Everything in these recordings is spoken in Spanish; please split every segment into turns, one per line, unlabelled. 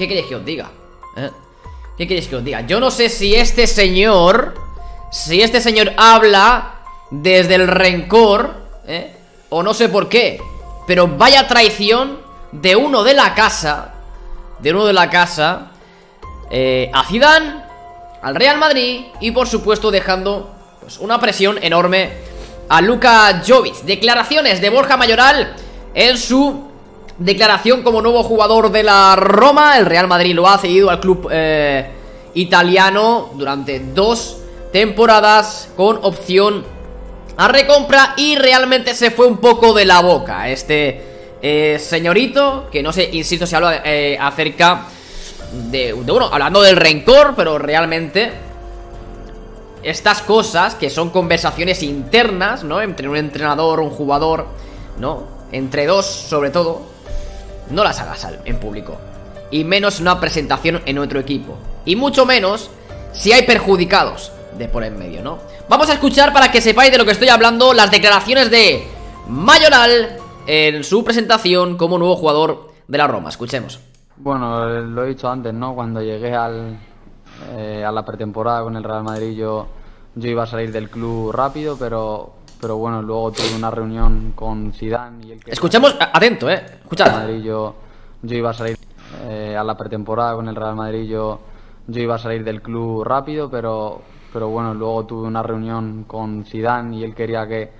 ¿Qué queréis que os diga? ¿Eh? ¿Qué queréis que os diga? Yo no sé si este señor... Si este señor habla desde el rencor... ¿eh? O no sé por qué. Pero vaya traición de uno de la casa. De uno de la casa. Eh, a Zidane. Al Real Madrid. Y por supuesto dejando pues, una presión enorme a Luka Jovic. Declaraciones de Borja Mayoral en su declaración como nuevo jugador de la Roma. El Real Madrid lo ha cedido al club eh, italiano durante dos temporadas con opción a recompra y realmente se fue un poco de la boca este eh, señorito, que no sé, insisto, si habla eh, acerca de, bueno, hablando del rencor, pero realmente estas cosas que son conversaciones internas, ¿no? Entre un entrenador, un jugador, ¿no? Entre dos, sobre todo, no las hagas en público. Y menos una presentación en otro equipo. Y mucho menos si hay perjudicados de por en medio, ¿no? Vamos a escuchar para que sepáis de lo que estoy hablando las declaraciones de Mayoral en su presentación
como nuevo jugador de la Roma. Escuchemos. Bueno, lo he dicho antes, ¿no? Cuando llegué al, eh, a la pretemporada con el Real Madrid yo iba a salir del club rápido, pero pero bueno, luego tuve una reunión con Zidane y el que... Escuchemos, atento, eh, escuchad. Madrid, yo, yo, iba a salir eh, a la pretemporada con el Real Madrid, yo, yo iba a salir del club rápido, pero, pero bueno, luego tuve una reunión con Zidane y él quería que,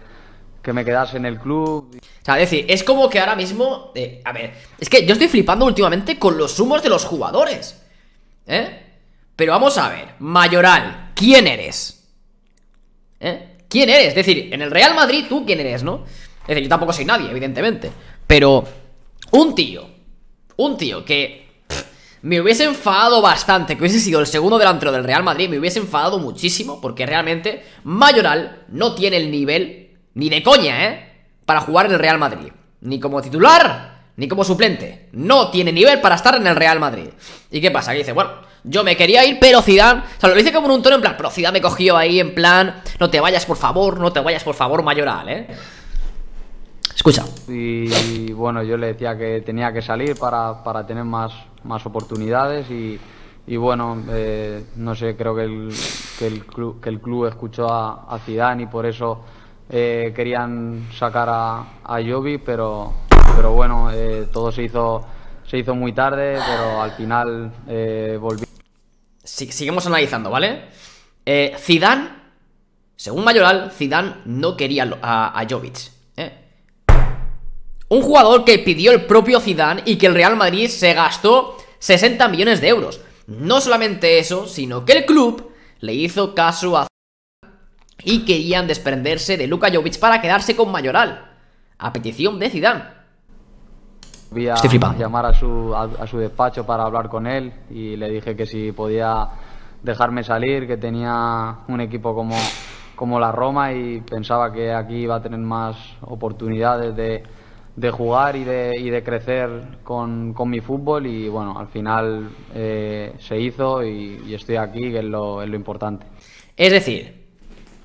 que me quedase en el club. O sea, es decir,
es como que ahora mismo... Eh, a ver, es que yo estoy flipando últimamente con los humos de los jugadores. ¿Eh? Pero vamos a ver, Mayoral, ¿quién eres? ¿Eh? ¿Quién eres? Es decir, en el Real Madrid, ¿tú quién eres, no? Es decir, yo tampoco soy nadie, evidentemente. Pero un tío, un tío que me hubiese enfadado bastante, que hubiese sido el segundo delantero del Real Madrid, me hubiese enfadado muchísimo, porque realmente Mayoral no tiene el nivel, ni de coña, ¿eh? Para jugar en el Real Madrid. Ni como titular, ni como suplente. No tiene nivel para estar en el Real Madrid. ¿Y qué pasa? Que dice, bueno, yo me quería ir, pero Zidane, o sea, lo dice como un tono en plan, pero Zidane me cogió ahí en plan, no te vayas por favor, no te vayas por favor, mayoral, ¿eh?
Escucha. Y bueno, yo le decía que tenía que salir para, tener más, más oportunidades y, bueno, eh, no sé, creo que el, club, escuchó a, Zidane y por eso eh, querían sacar a, a Jovi, pero pero bueno, eh, todo se hizo, se hizo muy tarde, pero al final eh, volví. seguimos analizando, ¿vale? Eh, Zidane, según Mayoral, Zidane
no quería a, Jovic. Un jugador que pidió el propio Zidane y que el Real Madrid se gastó 60 millones de euros. No solamente eso, sino que el club le hizo caso a y querían desprenderse de Luka Jovic para quedarse con Mayoral, a petición de Zidane.
Voy a llamar a su, a, su despacho para hablar con él y le dije que si podía dejarme salir, que tenía un equipo como, como la Roma y pensaba que aquí iba a tener más oportunidades de, de jugar y de, y de crecer con, mi fútbol y bueno, al final eh, se hizo y, estoy aquí, que es lo, es lo importante. Es decir,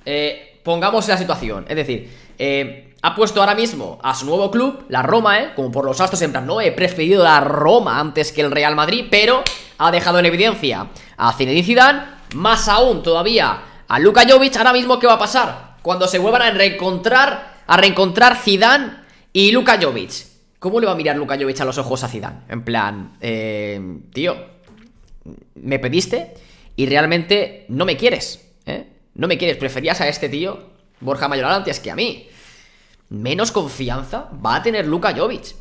eh, pongamos
la situación, es decir, eh, ha puesto ahora mismo a su nuevo club, la Roma, ¿eh? Como por los astros, en plan, no, he preferido la Roma antes que el Real Madrid, pero ha dejado en evidencia a Zinedine Zidane, más aún todavía a Luka Jovic. Ahora mismo, ¿qué va a pasar? Cuando se vuelvan a reencontrar, a reencontrar Zidane y Luka Jovic. ¿Cómo le va a mirar Luka Jovic a los ojos a Zidane? En plan, eh, tío, me pediste y realmente no me quieres, ¿eh? No me quieres, preferías a este tío, Borja Mayoral, antes que a mí menos confianza va a tener Luka Jovic.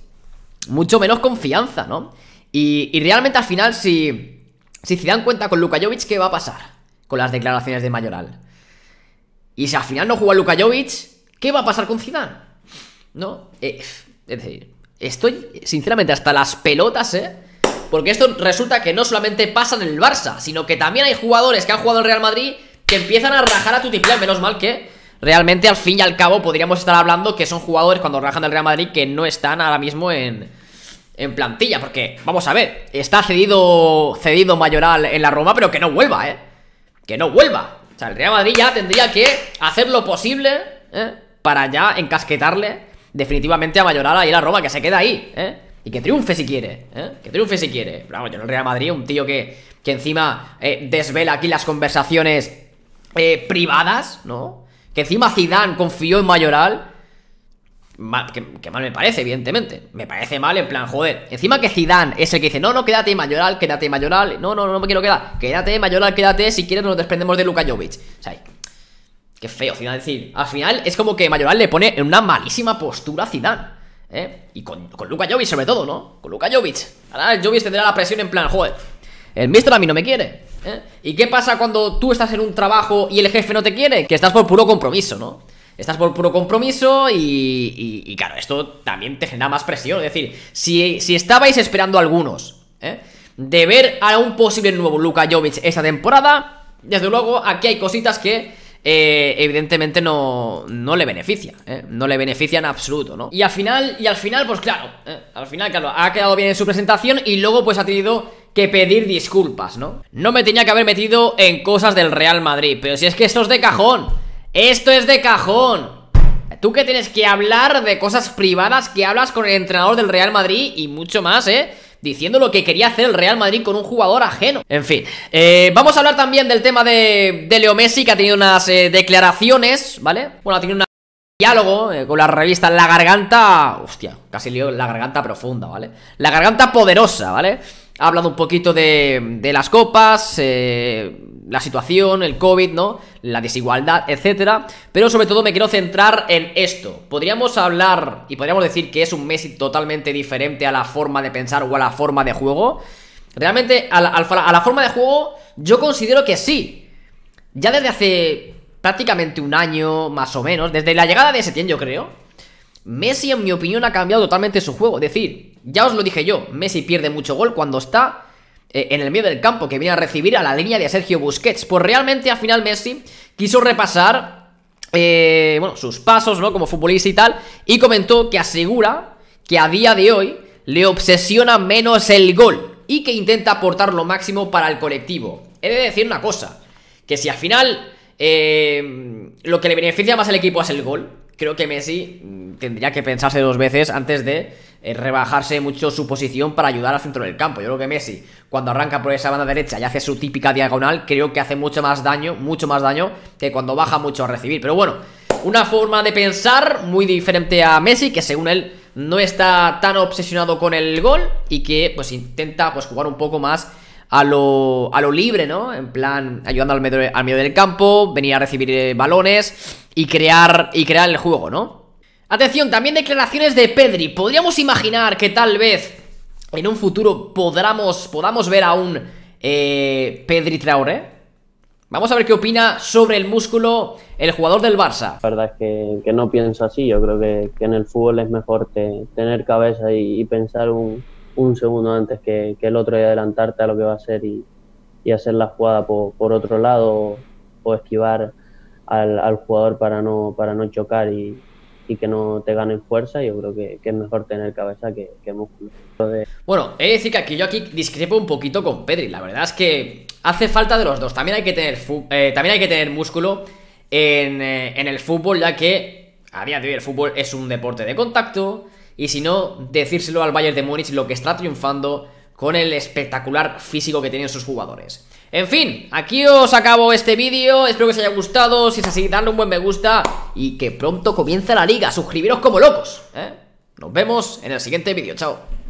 Mucho menos confianza, ¿no? Y, realmente al final, si, si cuenta con Luka Jovic, ¿qué va a pasar? Con las declaraciones de Mayoral. Y si al final no juega Luka Jovic, ¿qué va a pasar con Zidane? ¿No? Eh, es decir, estoy sinceramente hasta las pelotas, ¿eh? Porque esto resulta que no solamente pasa en el Barça, sino que también hay jugadores que han jugado en Real Madrid que empiezan a rajar a tu Menos mal que Realmente, al fin y al cabo, podríamos estar hablando que son jugadores cuando rajan del Real Madrid que no están ahora mismo en, en plantilla. Porque, vamos a ver, está cedido, cedido Mayoral en la Roma, pero que no vuelva, ¿eh? Que no vuelva. O sea, el Real Madrid ya tendría que hacer lo posible ¿eh? para ya encasquetarle definitivamente a Mayoral ahí la Roma, que se queda ahí, ¿eh? Y que triunfe si quiere, ¿eh? Que triunfe si quiere. Vamos, yo en el Real Madrid, un tío que, que encima eh, desvela aquí las conversaciones eh, privadas, ¿no? Que encima Zidane confió en Mayoral. que, mal me parece, evidentemente. Me parece mal, en plan, joder. Encima que Zidane es el que dice, no, no, quédate Mayoral, quédate Mayoral. No, no, no, me quiero quedar. Quédate Mayoral, quédate. Si quieres nos desprendemos de Luka Jovic. O sea, qué feo Zidane decir. Al final es como que Mayoral le pone en una malísima postura a Zidane. ¿eh? Y con, con Luka Jovic sobre todo, ¿no? Con Luka Jovic. Ahora Jovic tendrá la presión en plan, joder el mister a mí no me quiere. ¿eh? ¿Y qué pasa cuando tú estás en un trabajo y el jefe no te quiere? Que estás por puro compromiso, ¿no? Estás por puro compromiso y, y, claro, esto también te genera más presión. Es decir, si, si estabais esperando a algunos ¿eh? de ver a un posible nuevo Luka Jovic esta temporada, desde luego aquí hay cositas que eh, evidentemente no, no le beneficia, ¿eh? no le beneficia en absoluto, ¿no? Y al final, y al final pues claro, ¿eh? al final, claro, ha quedado bien en su presentación y luego pues ha tenido que pedir disculpas, ¿no? No me tenía que haber metido en cosas del Real Madrid, pero si es que esto es de cajón, esto es de cajón. Tú que tienes que hablar de cosas privadas que hablas con el entrenador del Real Madrid y mucho más, ¿eh? diciendo lo que quería hacer el Real Madrid con un jugador ajeno. En fin, eh, vamos a hablar también del tema de, de Leo Messi, que ha tenido unas eh, declaraciones, ¿vale? Bueno, ha tenido un diálogo eh, con la revista La Garganta. Hostia, casi leo La Garganta Profunda, ¿vale? La Garganta Poderosa, ¿vale? ha hablado un poquito de, las copas, eh, la situación, el COVID, ¿no? La desigualdad, etcétera. Pero sobre todo me quiero centrar en esto. Podríamos hablar y podríamos decir que es un Messi totalmente diferente a la forma de pensar o a la forma de juego. Realmente, a la, forma de juego, yo considero que sí. Ya desde hace prácticamente un año, más o menos, desde la llegada de Setién, yo creo, Messi, en mi opinión, ha cambiado totalmente su juego. Es decir, ya os lo dije yo, Messi pierde mucho gol cuando está eh, en el medio del campo, que viene a recibir a la línea de Sergio Busquets. Pues realmente al final Messi quiso repasar, eh, bueno, sus pasos, ¿no? Como futbolista y tal, y comentó que asegura que a día de hoy le obsesiona menos el gol y que intenta aportar lo máximo para el colectivo. He de decir una cosa, que si al final eh, lo que le beneficia más al equipo es el gol, creo que Messi mm, tendría que pensarse dos veces antes de rebajarse mucho su posición para ayudar al centro del campo. Yo creo que Messi, cuando arranca por esa banda derecha y hace su típica diagonal, creo que hace mucho más daño, mucho más daño que cuando baja mucho a recibir. Pero bueno, una forma de pensar muy diferente a Messi, que según él no está tan obsesionado con el gol y que pues intenta pues jugar un poco más a lo, a lo libre, ¿no? En plan, ayudando al medio, al medio del campo, venir a recibir eh, balones y crear, y crear el juego, ¿no? Atención, también declaraciones de Pedri. Podríamos imaginar que tal vez en un futuro podamos, podamos ver a un eh, Pedri Traoré. Vamos a ver qué opina sobre el músculo el jugador del Barça.
La verdad es que, no pienso así. Yo creo que, en el fútbol es mejor tener cabeza y, pensar un, segundo antes que, el otro y adelantarte a lo que va a ser y, hacer la jugada por, otro lado o, esquivar al, al, jugador para no, para no chocar y, y que no te ganen fuerza, yo creo que, es mejor tener cabeza que, músculo.
Bueno, he de decir que aquí yo aquí discrepo un poquito con Pedri, la verdad es que hace falta de los dos, también hay que tener, eh, también hay que tener músculo en, eh, en el fútbol, ya que a día de el fútbol es un deporte de contacto, y si no, decírselo al Bayern de Múnich lo que está triunfando con el espectacular físico que tienen sus jugadores. En fin, aquí os acabo este vídeo Espero que os haya gustado, si es así, dadle un buen me gusta Y que pronto comienza la liga Suscribiros como locos, ¿eh? Nos vemos en el siguiente vídeo, chao